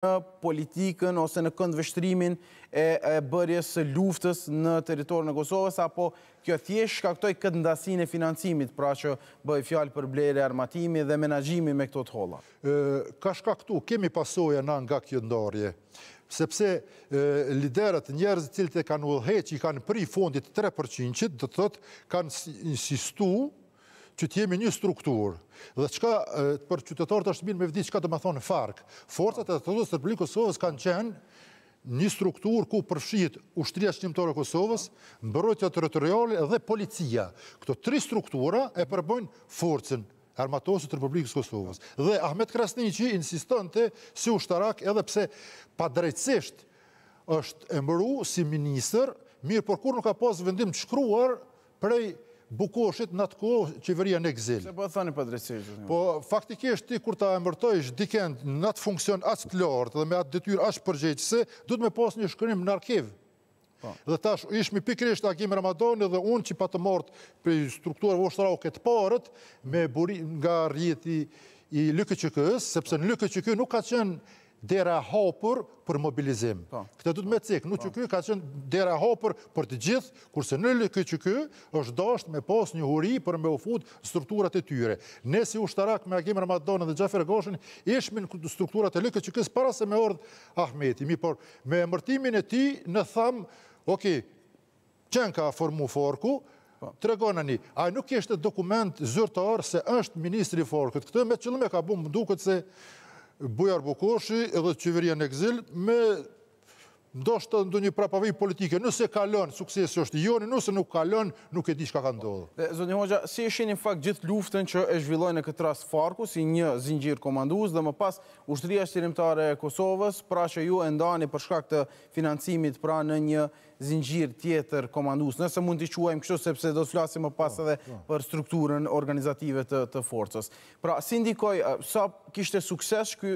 në politikën ose në këndveshtrimin e bërjes luftës në teritorë në Kosovës, apo kjo thjesht shkaktoj këtë ndasin e financimit, pra që bëjë fjalë për blere armatimi dhe menajimi me këto të hola? Ka shkaktu, kemi pasoja na nga kjo ndarje, sepse liderat njerëzit cilët e kanë ullhe që i kanë pri fondit 3%, dhe të tëtë kanë insistu, që t'jemi një strukturë, dhe qka për qytetarët është mirë me vdi qka të më thonë farkë. forcët e të të Republikë Kosovës kanë qenë një strukturë ku përfshit ushtria shqimtore Kosovës, mbërojtja teritoriale dhe policia. Këto tri struktura e përbojnë forcën armatosë të Republikës Kosovës. Dhe Ahmet Krasnici insistante si ushtarak edhe pse padrejtësisht është embëru si minister, mirë për kur nuk ka pas vendim të shkruar prej bukoshit në të kohë qeveria në egzil. Se po të thani për po drecësit? Po faktikisht ti kur ta e dikend në atë funksion asë të lartë dhe me atë dëtyr asë përgjegjësi, du të me posë një shkërim në arkiv. Po. Dhe tash ishë pikrisht Agim Ramadoni dhe unë që pa të mërtë për strukturë vështëra o këtë parët me buri nga rjeti i lykë qëkës, sepse në lykë qëkë nuk ka qenë dera hopër për mobilizim. Po. Këtë du të me cikë, nuk po. që ka qënë dera hopër për të gjithë, kurse në lë që është dasht me pas një huri për me ufut strukturat e tyre. Ne si ushtarak me Agim Ramadonë dhe Gjafer Goshen, ishmin strukturat e lë që para se me ordë Ahmeti. Mi por, me mërtimin e ti në thamë, oke, qënë ka formu forku, po. Të regonë një, a nuk ishte dokument zyrtar se është Ministri Forkët, këtë me qëllume ka bu më duket se... Bujar Bukoshi edhe qeveria në egzil me ndoshtë të ndonjë prapavej politike, nëse kalon, sukses është i joni, nëse nuk kalon, nuk e di shka ka ndodhë. Zoni Hoxha, si është një fakt gjithë luftën që e zhvillojnë në këtë rast farku, si një zingjirë komandus, dhe më pas ushtëria shtirimtare e Kosovës, pra që ju e ndani për shkak të financimit pra në një zingjirë tjetër komandus, nëse mund të quajmë kështë sepse do të flasim më pas po, edhe po. për strukturën organizative të forcës. Pra, si ndikoj, sa kishte sukses kë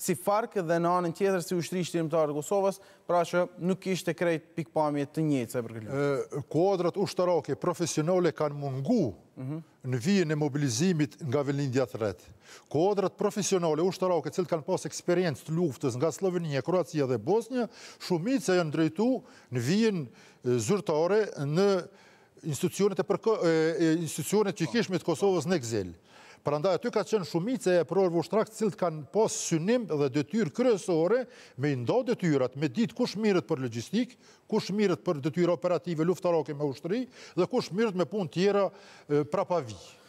si farkë dhe në anën tjetër si ushtri shtirimtarë të Kosovës, pra që nuk ishte krejt pikpamje të njëtë, se përkëllu. Kuadrat ushtarake profesionale kanë mungu në vijën e mobilizimit nga Velindja të retë. Kuadrat profesionale ushtarake, cilët kanë pas eksperiencë të luftës nga Slovenia, Kroacija dhe Bosnia, shumit se janë drejtu në vijën zyrtare në institucionet e përkë, që kishme të Kosovës në gzilë. Pra ndaj, aty ka qenë shumice e prorë vushtrak cilët kanë pas synim dhe detyr kryesore me ndo detyrat, me ditë kush mirët për logistikë, kush mirët për detyra operative luftarake me ushtëri dhe kush mirët me pun tjera prapavijë.